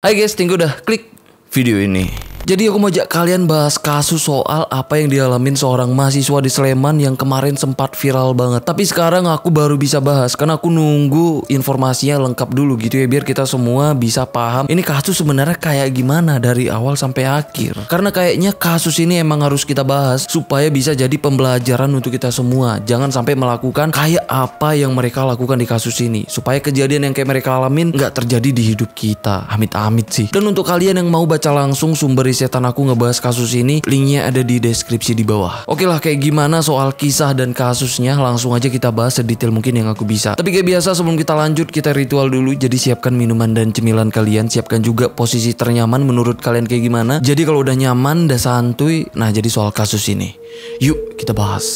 Hai guys, tunggu udah klik video ini. Jadi aku mau ajak kalian bahas kasus soal apa yang dialamin seorang mahasiswa di Sleman yang kemarin sempat viral banget. Tapi sekarang aku baru bisa bahas karena aku nunggu informasinya lengkap dulu gitu ya biar kita semua bisa paham ini kasus sebenarnya kayak gimana dari awal sampai akhir. Karena kayaknya kasus ini emang harus kita bahas supaya bisa jadi pembelajaran untuk kita semua. Jangan sampai melakukan kayak apa yang mereka lakukan di kasus ini supaya kejadian yang kayak mereka alamin nggak terjadi di hidup kita. Amit-amit sih. Dan untuk kalian yang mau baca langsung sumber Setan Aku ngebahas kasus ini, linknya ada di deskripsi di bawah. Oke lah, kayak gimana soal kisah dan kasusnya, langsung aja kita bahas sedetail mungkin yang aku bisa. Tapi kayak biasa sebelum kita lanjut, kita ritual dulu, jadi siapkan minuman dan cemilan kalian, siapkan juga posisi ternyaman menurut kalian kayak gimana. Jadi kalau udah nyaman, udah santuy, nah jadi soal kasus ini. Yuk kita bahas.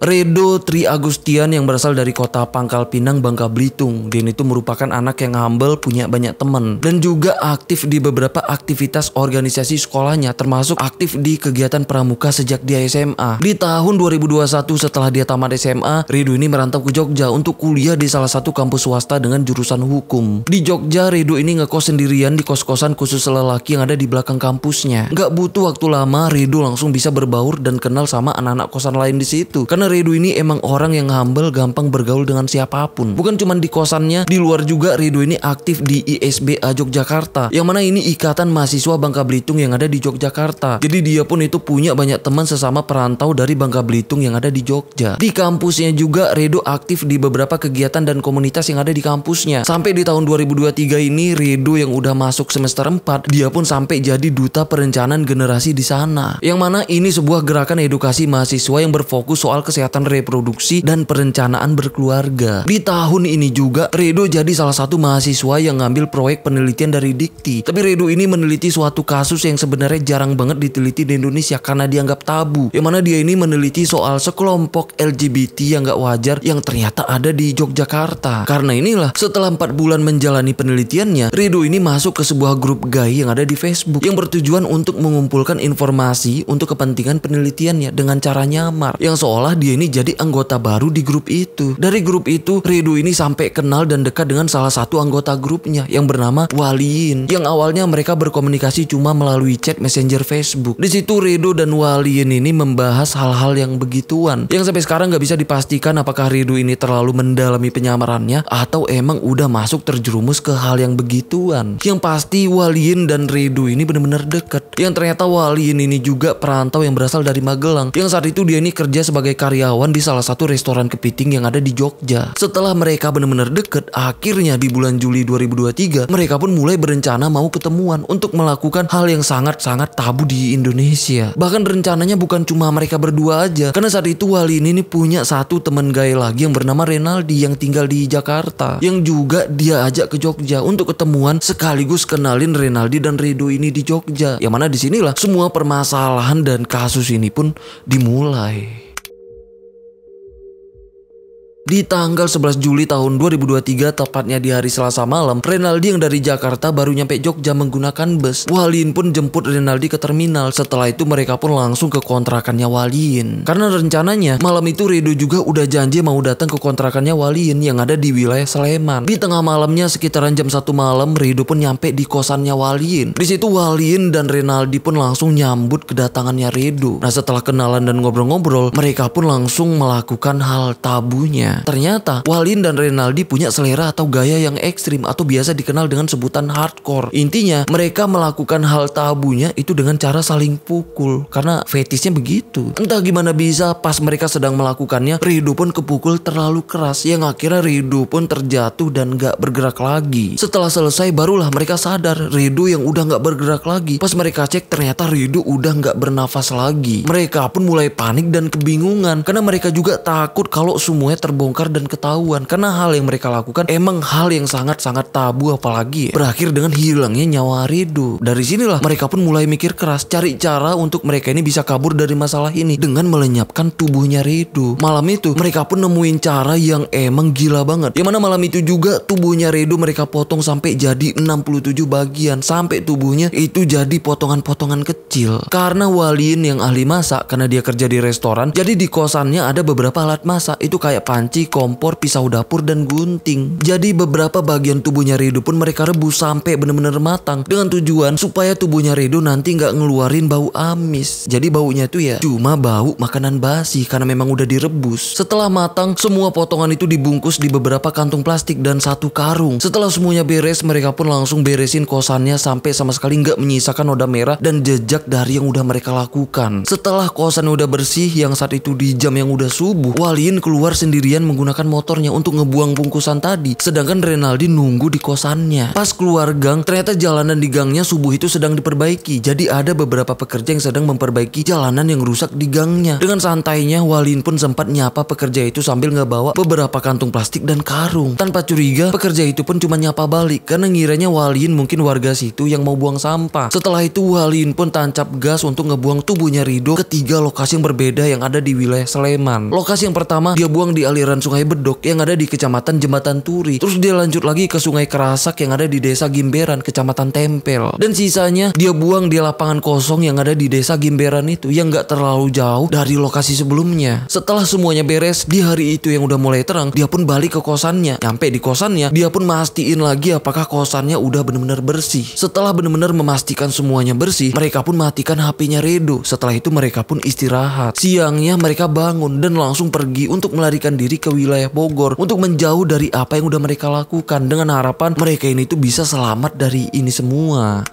Redo Tri Agustian yang berasal dari kota Pangkal Pinang, Bangka Belitung. Dan itu merupakan anak yang humble, punya banyak teman. Dan juga aktif di beberapa aktivitas organisasi sekolahnya, termasuk aktif di kegiatan pramuka sejak dia SMA. Di tahun 2021 setelah dia tamat SMA, Redo ini merantau ke Jogja untuk kuliah di salah satu kampus swasta dengan jurusan hukum. Di Jogja, Redo ini ngekos sendirian di kos-kosan khusus lelaki yang ada di belakang kampusnya. Gak butuh waktu lama, Redo langsung bisa berbaur dan kenal sama anak-anak kosan lain di situ. Karena Redu ini emang orang yang humble, gampang bergaul dengan siapapun. Bukan cuma di kosannya, di luar juga Redu ini aktif di ISB Yogyakarta. Yang mana ini ikatan mahasiswa Bangka Belitung yang ada di Yogyakarta. Jadi dia pun itu punya banyak teman sesama perantau dari Bangka Belitung yang ada di Jogja. Di kampusnya juga Redo aktif di beberapa kegiatan dan komunitas yang ada di kampusnya. Sampai di tahun 2023 ini Redo yang udah masuk semester 4, dia pun sampai jadi duta perencanaan generasi di sana. Yang mana ini sebuah gerakan edukasi mahasiswa yang berfokus soal kesehatan kesehatan reproduksi dan perencanaan berkeluarga. Di tahun ini juga, Redo jadi salah satu mahasiswa yang ngambil proyek penelitian dari Dikti. Tapi Redo ini meneliti suatu kasus yang sebenarnya jarang banget diteliti di Indonesia karena dianggap tabu. Yang mana dia ini meneliti soal sekelompok LGBT yang gak wajar yang ternyata ada di Yogyakarta. Karena inilah, setelah 4 bulan menjalani penelitiannya, Redo ini masuk ke sebuah grup gay yang ada di Facebook yang bertujuan untuk mengumpulkan informasi untuk kepentingan penelitiannya dengan cara nyamar yang seolah dia dia ini jadi anggota baru di grup itu. Dari grup itu, Redo ini sampai kenal dan dekat dengan salah satu anggota grupnya yang bernama Waliin. Yang awalnya mereka berkomunikasi cuma melalui chat messenger Facebook. Di situ Rido dan Waliin ini membahas hal-hal yang begituan. Yang sampai sekarang nggak bisa dipastikan apakah Redo ini terlalu mendalami penyamarannya atau emang udah masuk terjerumus ke hal yang begituan. Yang pasti Waliin dan Redo ini benar-benar dekat. Yang ternyata Waliin ini juga perantau yang berasal dari Magelang. Yang saat itu dia ini kerja sebagai karyawan karyawan di salah satu restoran kepiting yang ada di Jogja. Setelah mereka benar-benar deket, akhirnya di bulan Juli 2023, mereka pun mulai berencana mau ketemuan untuk melakukan hal yang sangat-sangat tabu di Indonesia. Bahkan rencananya bukan cuma mereka berdua aja, karena saat itu Wali ini punya satu teman gay lagi yang bernama Renaldi yang tinggal di Jakarta, yang juga dia ajak ke Jogja untuk ketemuan sekaligus kenalin Renaldi dan Redo ini di Jogja. Yang mana disinilah semua permasalahan dan kasus ini pun dimulai. Di tanggal 11 Juli tahun 2023, tepatnya di hari Selasa malam, Renaldi yang dari Jakarta baru nyampe Jogja menggunakan bus. Walin pun jemput Renaldi ke terminal. Setelah itu mereka pun langsung ke kontrakannya Walin. Karena rencananya, malam itu Redo juga udah janji mau datang ke kontrakannya Walin yang ada di wilayah Sleman. Di tengah malamnya sekitaran jam satu malam, Redo pun nyampe di kosannya Walin. Di situ Walin dan Renaldi pun langsung nyambut kedatangannya Redo. Nah setelah kenalan dan ngobrol-ngobrol, mereka pun langsung melakukan hal tabunya. Iya. Ternyata Walin dan Renaldi punya selera atau gaya yang ekstrim atau biasa dikenal dengan sebutan hardcore. Intinya mereka melakukan hal tabunya itu dengan cara saling pukul karena fetisnya begitu. Entah gimana bisa pas mereka sedang melakukannya Rido pun kepukul terlalu keras yang akhirnya Rido pun terjatuh dan gak bergerak lagi. Setelah selesai barulah mereka sadar Rido yang udah gak bergerak lagi. Pas mereka cek ternyata Rido udah gak bernafas lagi. Mereka pun mulai panik dan kebingungan karena mereka juga takut kalau semuanya terbuka terbongkar dan ketahuan karena hal yang mereka lakukan emang hal yang sangat-sangat tabu apalagi ya. berakhir dengan hilangnya nyawa Rido. Dari sinilah mereka pun mulai mikir keras cari cara untuk mereka ini bisa kabur dari masalah ini dengan melenyapkan tubuhnya Rido. Malam itu mereka pun nemuin cara yang emang gila banget. Yang mana malam itu juga tubuhnya Rido mereka potong sampai jadi 67 bagian sampai tubuhnya itu jadi potongan-potongan kecil. Karena Walin yang ahli masak karena dia kerja di restoran jadi di kosannya ada beberapa alat masak itu kayak panci panci, kompor, pisau dapur, dan gunting. Jadi beberapa bagian tubuhnya Rido pun mereka rebus sampai benar-benar matang dengan tujuan supaya tubuhnya Rido nanti nggak ngeluarin bau amis. Jadi baunya itu ya cuma bau makanan basi karena memang udah direbus. Setelah matang, semua potongan itu dibungkus di beberapa kantung plastik dan satu karung. Setelah semuanya beres, mereka pun langsung beresin kosannya sampai sama sekali nggak menyisakan noda merah dan jejak dari yang udah mereka lakukan. Setelah kosan udah bersih, yang saat itu di jam yang udah subuh, Walin keluar sendirian Brian menggunakan motornya untuk ngebuang bungkusan tadi, sedangkan Renaldi nunggu di kosannya. Pas keluar gang, ternyata jalanan di gangnya subuh itu sedang diperbaiki. Jadi ada beberapa pekerja yang sedang memperbaiki jalanan yang rusak di gangnya. Dengan santainya, Walin pun sempat nyapa pekerja itu sambil ngebawa beberapa kantung plastik dan karung. Tanpa curiga, pekerja itu pun cuma nyapa balik karena ngiranya Walin mungkin warga situ yang mau buang sampah. Setelah itu Walin pun tancap gas untuk ngebuang tubuhnya Rido ke tiga lokasi yang berbeda yang ada di wilayah Sleman. Lokasi yang pertama dia buang di aliran aliran Sungai Bedok yang ada di Kecamatan Jembatan Turi. Terus dia lanjut lagi ke Sungai Kerasak yang ada di Desa Gimberan, Kecamatan Tempel. Dan sisanya dia buang di lapangan kosong yang ada di Desa Gimberan itu yang nggak terlalu jauh dari lokasi sebelumnya. Setelah semuanya beres, di hari itu yang udah mulai terang, dia pun balik ke kosannya. sampai di kosannya, dia pun mastiin lagi apakah kosannya udah bener-bener bersih. Setelah bener-bener memastikan semuanya bersih, mereka pun matikan HP-nya Redo. Setelah itu mereka pun istirahat. Siangnya mereka bangun dan langsung pergi untuk melarikan diri ke wilayah Bogor untuk menjauh dari apa yang udah mereka lakukan dengan harapan mereka ini tuh bisa selamat dari ini semua.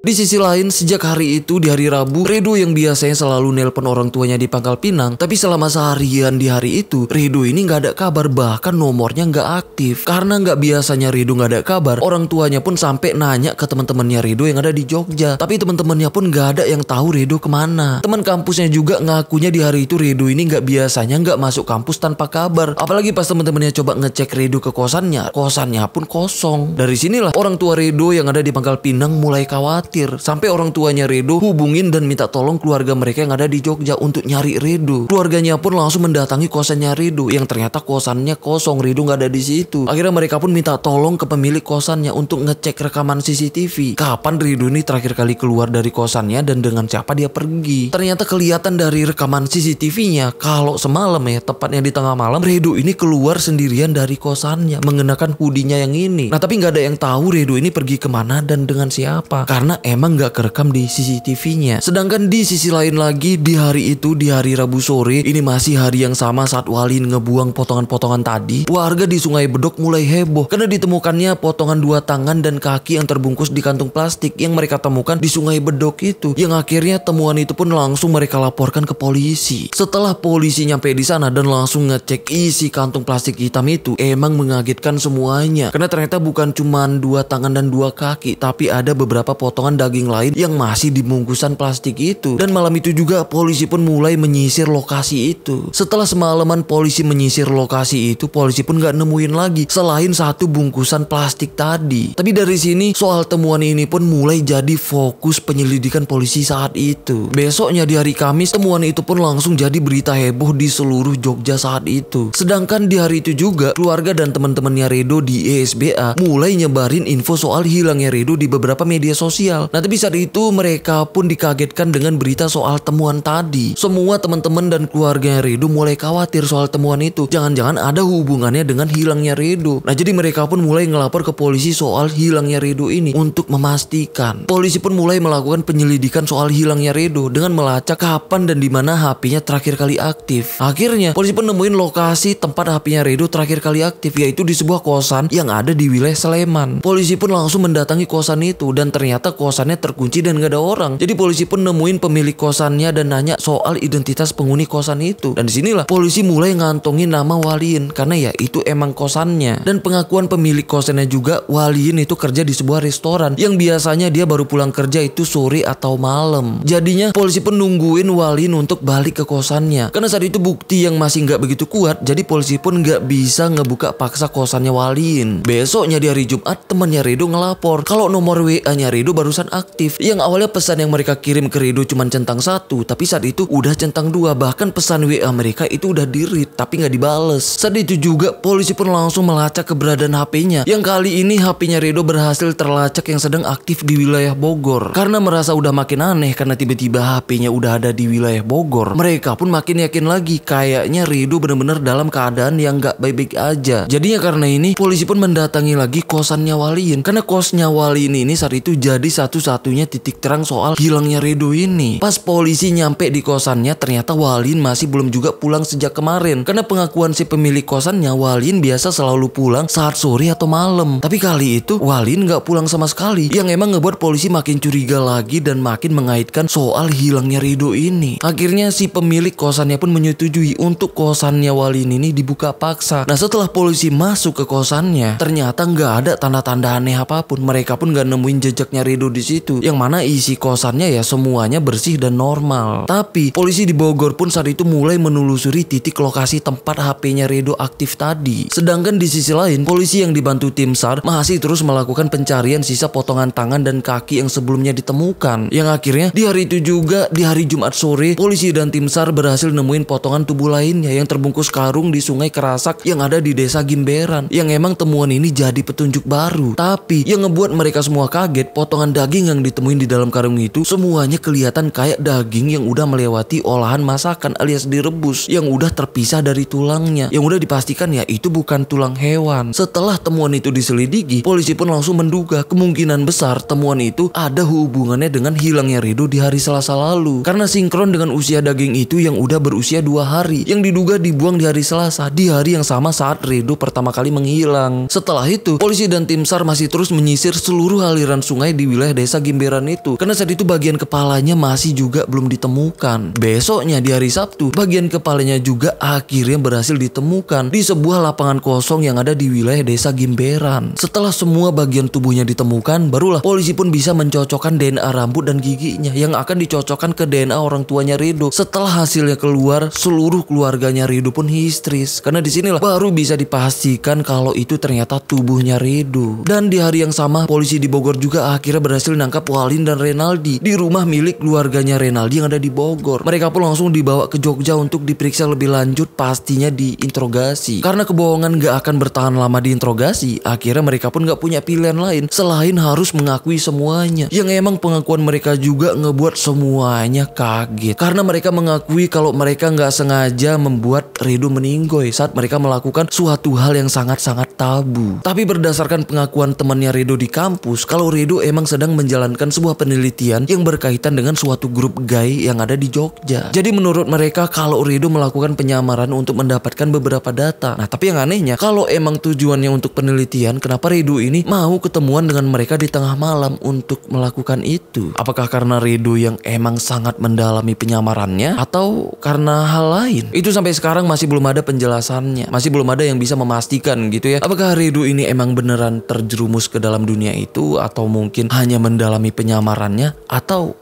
Di sisi lain, sejak hari itu di hari Rabu, Redo yang biasanya selalu nelpon orang tuanya di Pangkal Pinang, tapi selama seharian di hari itu, Redo ini nggak ada kabar bahkan nomornya nggak aktif. Karena nggak biasanya Redo nggak ada kabar, orang tuanya pun sampai nanya ke teman-temannya Redo yang ada di Jogja, tapi teman-temannya pun nggak ada yang tahu Redo kemana. Teman kampusnya juga ngakunya di hari itu Redo ini nggak biasanya nggak masuk kampus tanpa kabar. Apalagi pas teman-temannya coba ngecek Redo ke kosannya, kosannya pun kosong. Dari sinilah orang tua Redo yang ada di Pangkal Pinang mulai khawatir traktir. Sampai orang tuanya Redo hubungin dan minta tolong keluarga mereka yang ada di Jogja untuk nyari Redo. Keluarganya pun langsung mendatangi kosannya Redo yang ternyata kosannya kosong, Redo nggak ada di situ. Akhirnya mereka pun minta tolong ke pemilik kosannya untuk ngecek rekaman CCTV. Kapan Redo ini terakhir kali keluar dari kosannya dan dengan siapa dia pergi. Ternyata kelihatan dari rekaman CCTV-nya kalau semalam ya, tepatnya di tengah malam, Redo ini keluar sendirian dari kosannya mengenakan hoodie-nya yang ini. Nah tapi nggak ada yang tahu Redo ini pergi kemana dan dengan siapa. Karena emang gak kerekam di CCTV-nya. Sedangkan di sisi lain lagi di hari itu di hari Rabu sore ini masih hari yang sama saat walin ngebuang potongan-potongan tadi, warga di Sungai Bedok mulai heboh karena ditemukannya potongan dua tangan dan kaki yang terbungkus di kantung plastik yang mereka temukan di Sungai Bedok itu. Yang akhirnya temuan itu pun langsung mereka laporkan ke polisi. Setelah polisi nyampe di sana dan langsung ngecek isi kantung plastik hitam itu, emang mengagetkan semuanya. Karena ternyata bukan cuma dua tangan dan dua kaki, tapi ada beberapa potongan potongan daging lain yang masih dibungkusan plastik itu. Dan malam itu juga polisi pun mulai menyisir lokasi itu. Setelah semalaman polisi menyisir lokasi itu, polisi pun gak nemuin lagi selain satu bungkusan plastik tadi. Tapi dari sini soal temuan ini pun mulai jadi fokus penyelidikan polisi saat itu. Besoknya di hari Kamis, temuan itu pun langsung jadi berita heboh di seluruh Jogja saat itu. Sedangkan di hari itu juga, keluarga dan teman-temannya Redo di ESBA mulai nyebarin info soal hilangnya Redo di beberapa media sosial. Nanti Nah, tapi itu mereka pun dikagetkan dengan berita soal temuan tadi. Semua teman-teman dan keluarganya Redo mulai khawatir soal temuan itu. Jangan-jangan ada hubungannya dengan hilangnya Redo. Nah, jadi mereka pun mulai ngelapor ke polisi soal hilangnya Redo ini untuk memastikan. Polisi pun mulai melakukan penyelidikan soal hilangnya Redo dengan melacak kapan dan di mana HP-nya terakhir kali aktif. Akhirnya, polisi pun nemuin lokasi tempat HP-nya Redo terakhir kali aktif yaitu di sebuah kosan yang ada di wilayah Sleman. Polisi pun langsung mendatangi kosan itu dan ternyata kosan kosannya terkunci dan gak ada orang. Jadi polisi pun nemuin pemilik kosannya dan nanya soal identitas penghuni kosan itu. Dan disinilah polisi mulai ngantongin nama Waliin karena ya itu emang kosannya. Dan pengakuan pemilik kosannya juga Waliin itu kerja di sebuah restoran yang biasanya dia baru pulang kerja itu sore atau malam. Jadinya polisi pun nungguin Waliin untuk balik ke kosannya. Karena saat itu bukti yang masih nggak begitu kuat, jadi polisi pun nggak bisa ngebuka paksa kosannya Waliin. Besoknya di hari Jumat temannya Redo ngelapor kalau nomor WA-nya Redo baru pesan aktif yang awalnya pesan yang mereka kirim ke Rido cuma centang satu, tapi saat itu udah centang dua. Bahkan pesan WA mereka itu udah dirit tapi nggak dibales. Saat itu juga polisi pun langsung melacak keberadaan HP-nya. Yang kali ini HP-nya Rido berhasil terlacak yang sedang aktif di wilayah Bogor. Karena merasa udah makin aneh karena tiba-tiba HP-nya udah ada di wilayah Bogor. Mereka pun makin yakin lagi kayaknya Rido bener-bener dalam keadaan yang nggak baik-baik aja. Jadinya karena ini polisi pun mendatangi lagi kosannya Waliin karena kosnya Walin ini saat itu jadi satu satu-satunya titik terang soal hilangnya Redo ini. Pas polisi nyampe di kosannya ternyata Walin masih belum juga pulang sejak kemarin. Karena pengakuan si pemilik kosannya Walin biasa selalu pulang saat sore atau malam. Tapi kali itu Walin nggak pulang sama sekali. Yang emang ngebuat polisi makin curiga lagi dan makin mengaitkan soal hilangnya Redo ini. Akhirnya si pemilik kosannya pun menyetujui untuk kosannya Walin ini dibuka paksa. Nah setelah polisi masuk ke kosannya ternyata nggak ada tanda-tanda aneh apapun. Mereka pun nggak nemuin jejaknya Redo di di situ yang mana isi kosannya ya semuanya bersih dan normal. Tapi polisi di Bogor pun saat itu mulai menelusuri titik lokasi tempat HP-nya Redo aktif tadi. Sedangkan di sisi lain polisi yang dibantu tim SAR masih terus melakukan pencarian sisa potongan tangan dan kaki yang sebelumnya ditemukan. Yang akhirnya di hari itu juga di hari Jumat sore polisi dan tim SAR berhasil nemuin potongan tubuh lainnya yang terbungkus karung di sungai Kerasak yang ada di desa Gimberan. Yang emang temuan ini jadi petunjuk baru. Tapi yang ngebuat mereka semua kaget potongan daging yang ditemuin di dalam karung itu semuanya kelihatan kayak daging yang udah melewati olahan masakan alias direbus yang udah terpisah dari tulangnya. Yang udah dipastikan ya itu bukan tulang hewan. Setelah temuan itu diselidiki, polisi pun langsung menduga kemungkinan besar temuan itu ada hubungannya dengan hilangnya Rido di hari Selasa lalu. Karena sinkron dengan usia daging itu yang udah berusia dua hari yang diduga dibuang di hari Selasa di hari yang sama saat Rido pertama kali menghilang. Setelah itu, polisi dan tim SAR masih terus menyisir seluruh aliran sungai di wilayah oleh desa Gimberan itu karena saat itu bagian kepalanya masih juga belum ditemukan. Besoknya di hari Sabtu, bagian kepalanya juga akhirnya berhasil ditemukan di sebuah lapangan kosong yang ada di wilayah desa Gimberan. Setelah semua bagian tubuhnya ditemukan, barulah polisi pun bisa mencocokkan DNA rambut dan giginya yang akan dicocokkan ke DNA orang tuanya Rido. Setelah hasilnya keluar, seluruh keluarganya Rido pun histeris karena disinilah baru bisa dipastikan kalau itu ternyata tubuhnya Rido. Dan di hari yang sama, polisi di Bogor juga akhirnya berhasil berhasil nangkap Walin dan Renaldi di rumah milik keluarganya Renaldi yang ada di Bogor. Mereka pun langsung dibawa ke Jogja untuk diperiksa lebih lanjut pastinya diinterogasi. Karena kebohongan gak akan bertahan lama diinterogasi, akhirnya mereka pun gak punya pilihan lain selain harus mengakui semuanya. Yang emang pengakuan mereka juga ngebuat semuanya kaget. Karena mereka mengakui kalau mereka gak sengaja membuat Ridho meninggoy saat mereka melakukan suatu hal yang sangat-sangat tabu. Tapi berdasarkan pengakuan temannya Ridho di kampus, kalau Ridho emang sedang sedang menjalankan sebuah penelitian yang berkaitan dengan suatu grup gay yang ada di Jogja. Jadi menurut mereka kalau Rido melakukan penyamaran untuk mendapatkan beberapa data. Nah tapi yang anehnya kalau emang tujuannya untuk penelitian kenapa Rido ini mau ketemuan dengan mereka di tengah malam untuk melakukan itu? Apakah karena Rido yang emang sangat mendalami penyamarannya atau karena hal lain? Itu sampai sekarang masih belum ada penjelasannya. Masih belum ada yang bisa memastikan gitu ya. Apakah Rido ini emang beneran terjerumus ke dalam dunia itu atau mungkin hanya mendalami penyamarannya atau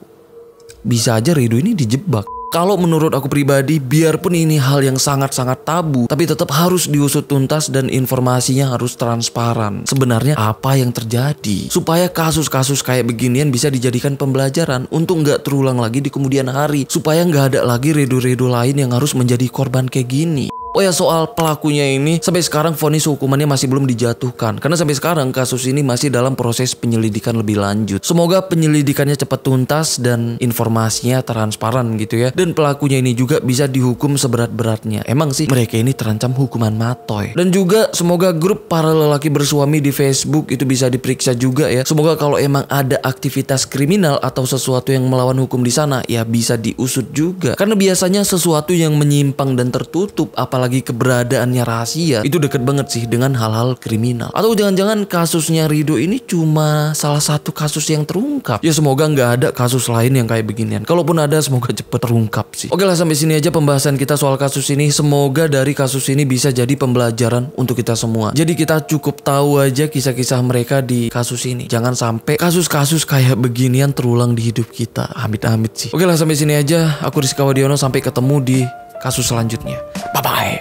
bisa aja Rido ini dijebak. Kalau menurut aku pribadi, biarpun ini hal yang sangat-sangat tabu, tapi tetap harus diusut tuntas dan informasinya harus transparan. Sebenarnya apa yang terjadi? Supaya kasus-kasus kayak beginian bisa dijadikan pembelajaran untuk nggak terulang lagi di kemudian hari. Supaya nggak ada lagi redo-redo lain yang harus menjadi korban kayak gini. Oh ya soal pelakunya ini sampai sekarang vonis hukumannya masih belum dijatuhkan karena sampai sekarang kasus ini masih dalam proses penyelidikan lebih lanjut. Semoga penyelidikannya cepat tuntas dan informasinya transparan gitu ya. Dan pelakunya ini juga bisa dihukum seberat-beratnya. Emang sih mereka ini terancam hukuman matoy. Dan juga semoga grup para lelaki bersuami di Facebook itu bisa diperiksa juga ya. Semoga kalau emang ada aktivitas kriminal atau sesuatu yang melawan hukum di sana ya bisa diusut juga. Karena biasanya sesuatu yang menyimpang dan tertutup apa apalagi keberadaannya rahasia itu deket banget sih dengan hal-hal kriminal atau jangan-jangan kasusnya Rido ini cuma salah satu kasus yang terungkap ya semoga nggak ada kasus lain yang kayak beginian kalaupun ada semoga cepet terungkap sih oke lah sampai sini aja pembahasan kita soal kasus ini semoga dari kasus ini bisa jadi pembelajaran untuk kita semua jadi kita cukup tahu aja kisah-kisah mereka di kasus ini jangan sampai kasus-kasus kayak beginian terulang di hidup kita amit-amit sih oke lah sampai sini aja aku Rizka Wadiono sampai ketemu di kasus selanjutnya. Bye-bye.